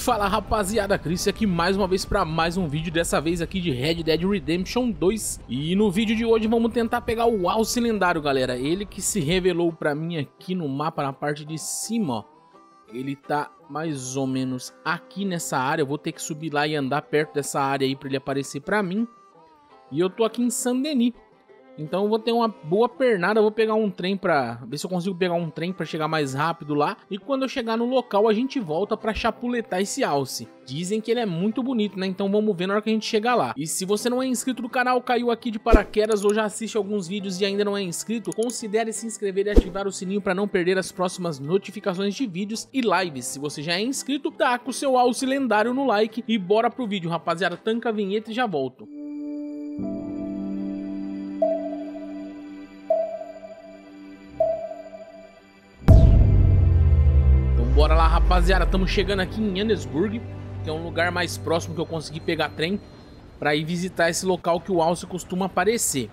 Fala rapaziada, Chris aqui mais uma vez para mais um vídeo, dessa vez aqui de Red Dead Redemption 2 E no vídeo de hoje vamos tentar pegar o Al lendário galera, ele que se revelou para mim aqui no mapa na parte de cima ó Ele tá mais ou menos aqui nessa área, eu vou ter que subir lá e andar perto dessa área aí para ele aparecer para mim E eu tô aqui em Saint Denis então eu vou ter uma boa pernada, vou pegar um trem para ver se eu consigo pegar um trem para chegar mais rápido lá. E quando eu chegar no local, a gente volta para chapuletar esse alce. Dizem que ele é muito bonito, né? Então vamos ver na hora que a gente chegar lá. E se você não é inscrito do canal, caiu aqui de paraquedas ou já assiste alguns vídeos e ainda não é inscrito, considere se inscrever e ativar o sininho para não perder as próximas notificações de vídeos e lives. Se você já é inscrito, taca tá o seu alce lendário no like e bora pro vídeo, rapaziada. Tanca a vinheta e já volto. rapaziada, estamos chegando aqui em Johannesburg, que é um lugar mais próximo que eu consegui pegar trem para ir visitar esse local que o Alce costuma aparecer.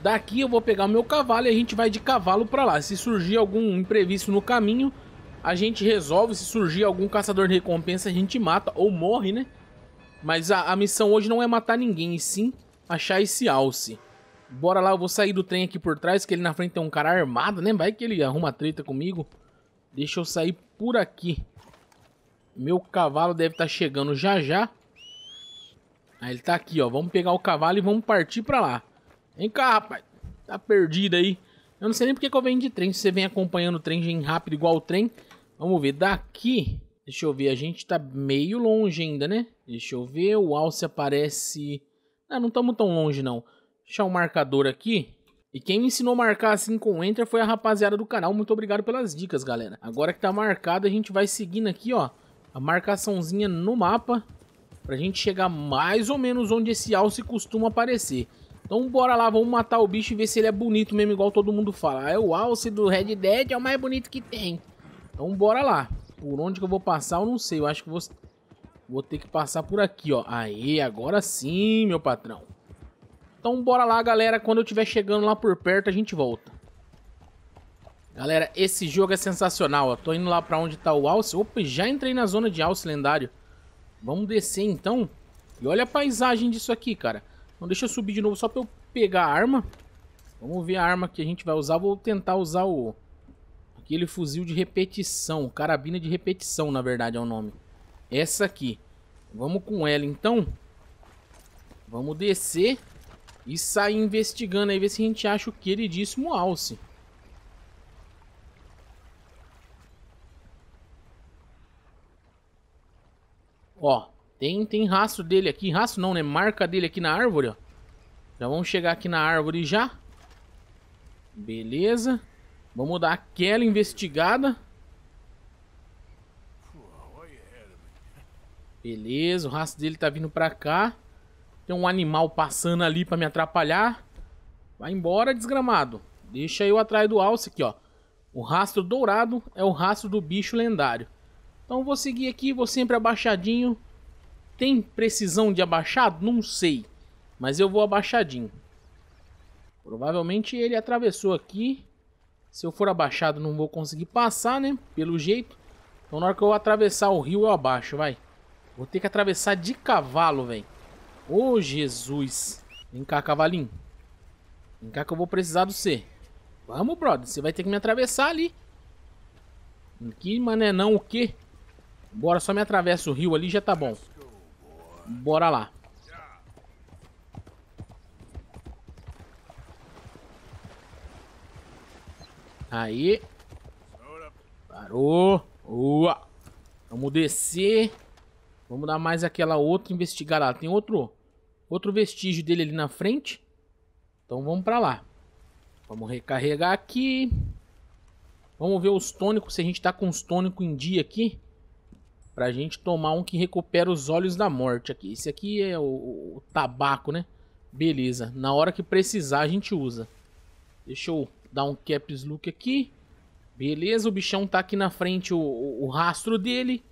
Daqui eu vou pegar o meu cavalo e a gente vai de cavalo para lá. Se surgir algum imprevisto no caminho, a gente resolve. Se surgir algum caçador de recompensa, a gente mata ou morre, né? Mas a, a missão hoje não é matar ninguém, e sim achar esse Alce. Bora lá, eu vou sair do trem aqui por trás, que ele na frente tem um cara armado, né? Vai que ele arruma treta comigo. Deixa eu sair por aqui. Meu cavalo deve estar tá chegando já já. Aí ele tá aqui, ó. Vamos pegar o cavalo e vamos partir pra lá. Vem cá, rapaz. Tá perdido aí. Eu não sei nem porque que eu venho de trem. Se você vem acompanhando o trem, rápido igual o trem. Vamos ver. Daqui, deixa eu ver. A gente tá meio longe ainda, né? Deixa eu ver. O alce aparece... Ah, não estamos tão longe, não. Deixa o um marcador aqui. E quem me ensinou a marcar assim com Enter foi a rapaziada do canal. Muito obrigado pelas dicas, galera. Agora que tá marcado, a gente vai seguindo aqui, ó, a marcaçãozinha no mapa pra gente chegar mais ou menos onde esse alce costuma aparecer. Então bora lá, vamos matar o bicho e ver se ele é bonito mesmo, igual todo mundo fala. Ah, é o alce do Red Dead, é o mais bonito que tem. Então bora lá. Por onde que eu vou passar, eu não sei. Eu acho que vou, vou ter que passar por aqui, ó. Aí, agora sim, meu patrão. Então bora lá, galera. Quando eu estiver chegando lá por perto, a gente volta. Galera, esse jogo é sensacional. Ó. Tô indo lá pra onde tá o Alce. Opa, já entrei na zona de Alce lendário. Vamos descer, então. E olha a paisagem disso aqui, cara. Então deixa eu subir de novo só pra eu pegar a arma. Vamos ver a arma que a gente vai usar. Vou tentar usar o... Aquele fuzil de repetição. Carabina de repetição, na verdade, é o nome. Essa aqui. Vamos com ela, então. Vamos descer e sair investigando aí, ver se a gente acha o queridíssimo Alce. Ó, tem, tem rastro dele aqui, rastro não, né? Marca dele aqui na árvore, ó. Já vamos chegar aqui na árvore já. Beleza. Vamos dar aquela investigada. Beleza, o rastro dele tá vindo pra cá. Tem um animal passando ali para me atrapalhar. Vai embora, desgramado. Deixa eu atrás do alce aqui, ó. O rastro dourado é o rastro do bicho lendário. Então vou seguir aqui, vou sempre abaixadinho. Tem precisão de abaixado? Não sei. Mas eu vou abaixadinho. Provavelmente ele atravessou aqui. Se eu for abaixado não vou conseguir passar, né? Pelo jeito. Então na hora que eu atravessar o rio eu abaixo, vai. Vou ter que atravessar de cavalo, velho. Ô, oh, Jesus. Vem cá, cavalinho. Vem cá que eu vou precisar do C. Vamos, brother. Você vai ter que me atravessar ali. Que mané não o quê? Bora, só me atravessa o rio ali já tá bom. Bora lá. Aí. Parou. Boa. Vamos descer. Vamos dar mais aquela outra investigada. Tem outro Outro vestígio dele ali na frente. Então vamos para lá. Vamos recarregar aqui. Vamos ver os tônicos, se a gente tá com os tônicos em dia aqui. Pra gente tomar um que recupera os olhos da morte aqui. Esse aqui é o, o tabaco, né? Beleza. Na hora que precisar a gente usa. Deixa eu dar um caps look aqui. Beleza, o bichão tá aqui na frente o, o, o, rastro dele.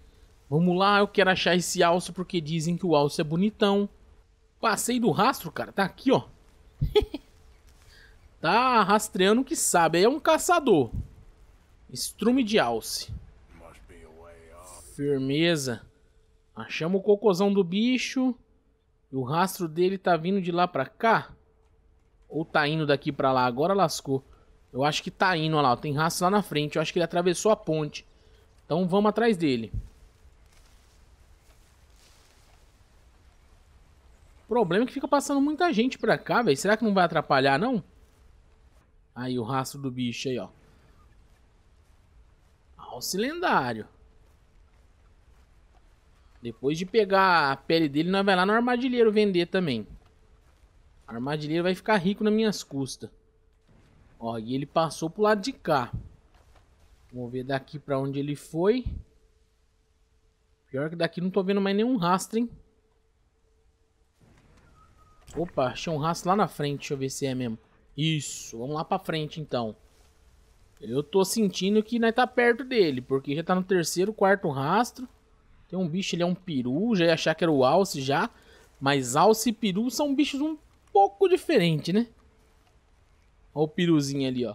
Vamos lá, eu quero achar esse alce porque dizem que o alce é bonitão. Passei do rastro, cara. Tá aqui, ó. tá rastreando que sabe. Aí é um caçador. Estrume de alce. Firmeza. Achamos o cocôzão do bicho. E o rastro dele tá vindo de lá pra cá. Ou tá indo daqui pra lá. Agora lascou. Eu acho que tá indo, lá. Ó. Tem rastro lá na frente. Eu acho que ele atravessou a ponte. Então vamos atrás dele. problema é que fica passando muita gente pra cá, velho. Será que não vai atrapalhar, não? Aí o rastro do bicho aí, ó. Alce ah, lendário. Depois de pegar a pele dele, nós vai lá no armadilheiro vender também. O armadilheiro vai ficar rico nas minhas custas. Ó, e ele passou pro lado de cá. Vamos ver daqui pra onde ele foi. Pior que daqui não tô vendo mais nenhum rastro, hein? Opa, achei um rastro lá na frente. Deixa eu ver se é mesmo. Isso, vamos lá pra frente então. Eu tô sentindo que nós tá perto dele, porque já tá no terceiro, quarto rastro. Tem um bicho, ele é um peru, já ia achar que era o alce já. Mas alce e peru são bichos um pouco diferentes, né? Olha o peruzinho ali, ó.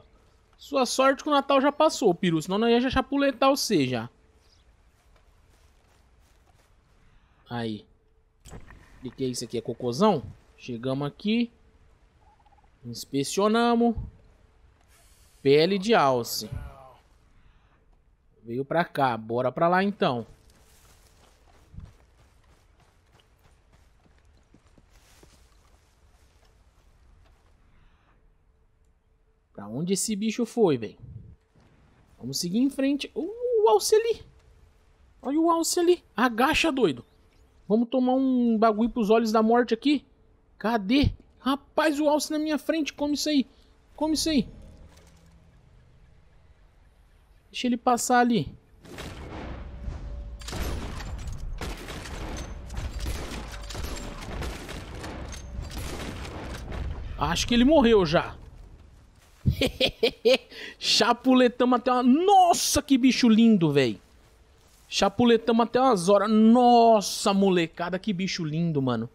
Sua sorte que o Natal já passou, peru, senão não ia já chapuletar você já. Aí. O que é isso aqui? É cocôzão? Chegamos aqui. Inspecionamos. Pele de alce. Veio pra cá. Bora pra lá então. Pra onde esse bicho foi, velho? Vamos seguir em frente. Uh, o alce ali. Olha o alce ali. Agacha, doido. Vamos tomar um bagulho pros olhos da morte aqui. Cadê? Rapaz, o alce na minha frente. Come isso aí. Come isso aí. Deixa ele passar ali. Acho que ele morreu já. Chapuletamos até uma... Nossa, que bicho lindo, velho. Chapuletamos até umas horas. Nossa, molecada, que bicho lindo, mano.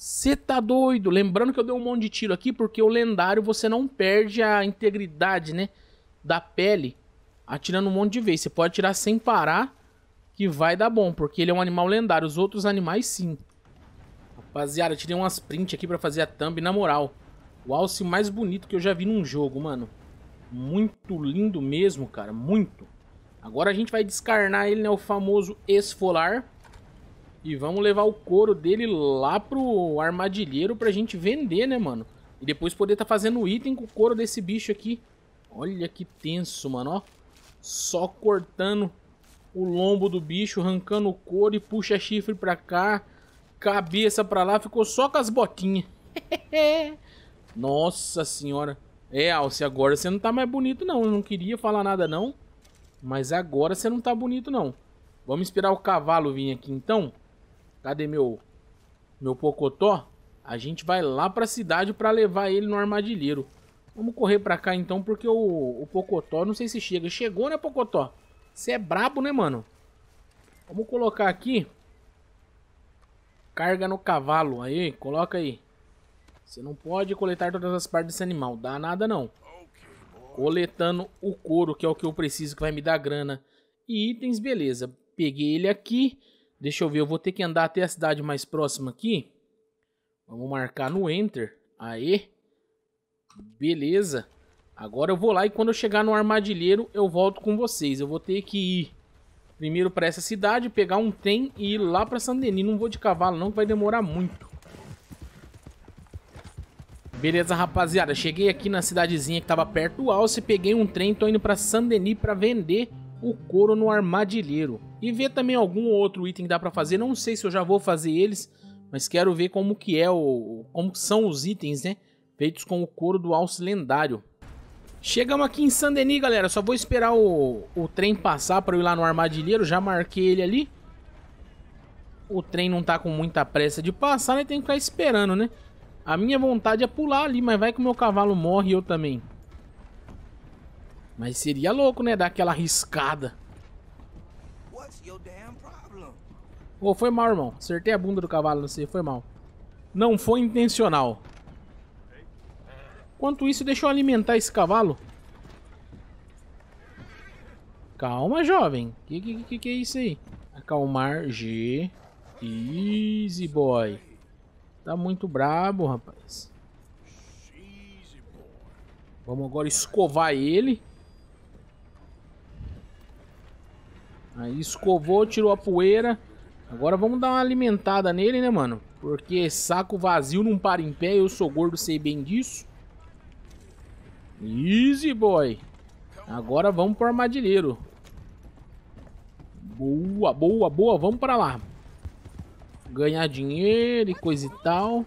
Você tá doido? Lembrando que eu dei um monte de tiro aqui, porque o lendário você não perde a integridade, né? Da pele, atirando um monte de vez. Você pode atirar sem parar, que vai dar bom, porque ele é um animal lendário. Os outros animais, sim. Rapaziada, tirei umas prints aqui pra fazer a thumb, na moral. O alce mais bonito que eu já vi num jogo, mano. Muito lindo mesmo, cara, muito. Agora a gente vai descarnar ele, né, o famoso esfolar. E vamos levar o couro dele lá pro armadilheiro pra gente vender, né, mano? E depois poder tá fazendo item com o couro desse bicho aqui. Olha que tenso, mano, ó. Só cortando o lombo do bicho, arrancando o couro e puxa chifre pra cá, cabeça pra lá, ficou só com as botinhas. Nossa senhora. É, Alce, agora você não tá mais bonito não, eu não queria falar nada não, mas agora você não tá bonito não. Vamos esperar o cavalo vir aqui então cadê meu meu Pocotó? A gente vai lá pra cidade pra levar ele no armadilheiro. Vamos correr pra cá então, porque o, o Pocotó, não sei se chega. Chegou, né, Pocotó? Você é brabo, né, mano? Vamos colocar aqui. Carga no cavalo. Aí, coloca aí. Você não pode coletar todas as partes desse animal. Dá nada, não. Coletando o couro, que é o que eu preciso, que vai me dar grana. E itens, beleza. Peguei ele aqui. Deixa eu ver, eu vou ter que andar até a cidade mais próxima aqui. Vamos marcar no Enter. Aê. Beleza. Agora eu vou lá e quando eu chegar no armadilheiro eu volto com vocês. Eu vou ter que ir primeiro para essa cidade, pegar um trem e ir lá para Sandeni. Não vou de cavalo não, que vai demorar muito. Beleza, rapaziada. Cheguei aqui na cidadezinha que estava perto do Alce, peguei um trem, e tô indo para Sandeni para vender o couro no armadilheiro. E ver também algum outro item que dá para fazer. Não sei se eu já vou fazer eles, mas quero ver como que é o como são os itens, né? Feitos com o couro do alce lendário. Chegamos aqui em Sandeni galera. Só vou esperar o, o trem passar para eu ir lá no armadilheiro. Já marquei ele ali. O trem não tá com muita pressa de passar, né? Tem que ficar esperando, né? A minha vontade é pular ali, mas vai que o meu cavalo morre e eu também. Mas seria louco, né? Dar aquela riscada? Ou oh, foi mal, irmão. Acertei a bunda do cavalo, não sei. Foi mal. Não foi intencional. Enquanto isso, deixa eu alimentar esse cavalo. Calma, jovem. Que que, que, que é isso aí? Acalmar G. Easy, boy. Tá muito brabo, rapaz. Vamos agora escovar ele. escovou, tirou a poeira. Agora vamos dar uma alimentada nele, né, mano? Porque saco vazio não para em pé, eu sou gordo, sei bem disso. Easy, boy. Agora vamos pro armadilheiro. Boa, boa, boa. Vamos pra lá. Ganhar dinheiro e coisa e tal.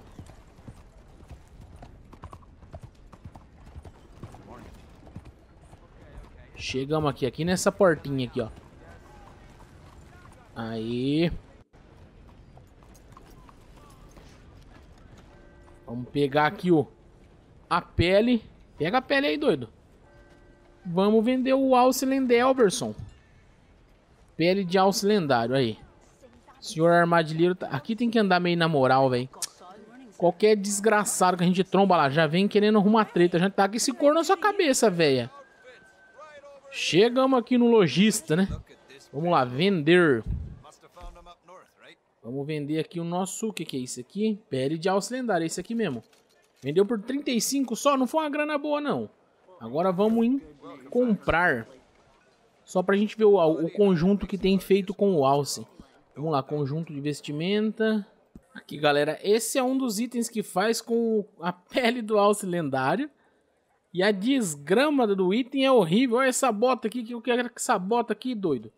Chegamos aqui, aqui nessa portinha aqui, ó. Aí. Vamos pegar aqui, ó. A pele. Pega a pele aí, doido. Vamos vender o Alcilende Pele de alce lendário, aí. Senhor armadilheiro. Tá... Aqui tem que andar meio na moral, velho. Qualquer desgraçado que a gente tromba lá, já vem querendo arrumar treta. Já tá com esse cor na sua cabeça, velha. Chegamos aqui no lojista, né? Vamos lá, vender. Vamos vender aqui o nosso... O que, que é isso aqui? Pele de Alce lendária, é isso aqui mesmo. Vendeu por 35 só, não foi uma grana boa, não. Agora vamos em comprar. Só pra gente ver o, o conjunto que tem feito com o alce. Vamos lá, conjunto de vestimenta. Aqui, galera, esse é um dos itens que faz com a pele do alce lendário. E a desgrama do item é horrível. Olha essa bota aqui, que é que essa bota aqui, doido.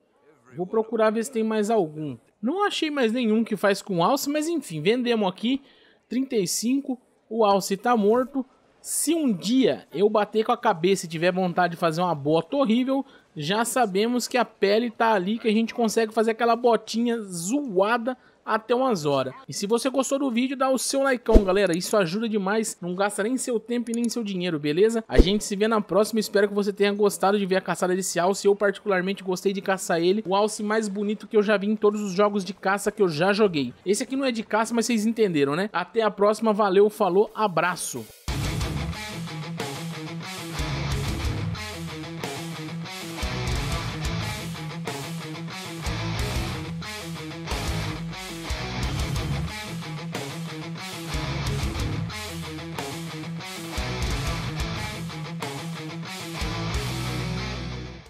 Vou procurar ver se tem mais algum. Não achei mais nenhum que faz com alce, mas enfim, vendemos aqui. 35, o alce tá morto. Se um dia eu bater com a cabeça e tiver vontade de fazer uma bota horrível, já sabemos que a pele tá ali, que a gente consegue fazer aquela botinha zoada até umas horas. E se você gostou do vídeo, dá o seu likeão, galera. Isso ajuda demais, não gasta nem seu tempo e nem seu dinheiro, beleza? A gente se vê na próxima, espero que você tenha gostado de ver a caçada desse alce. Eu particularmente gostei de caçar ele, o alce mais bonito que eu já vi em todos os jogos de caça que eu já joguei. Esse aqui não é de caça, mas vocês entenderam, né? Até a próxima, valeu, falou, abraço!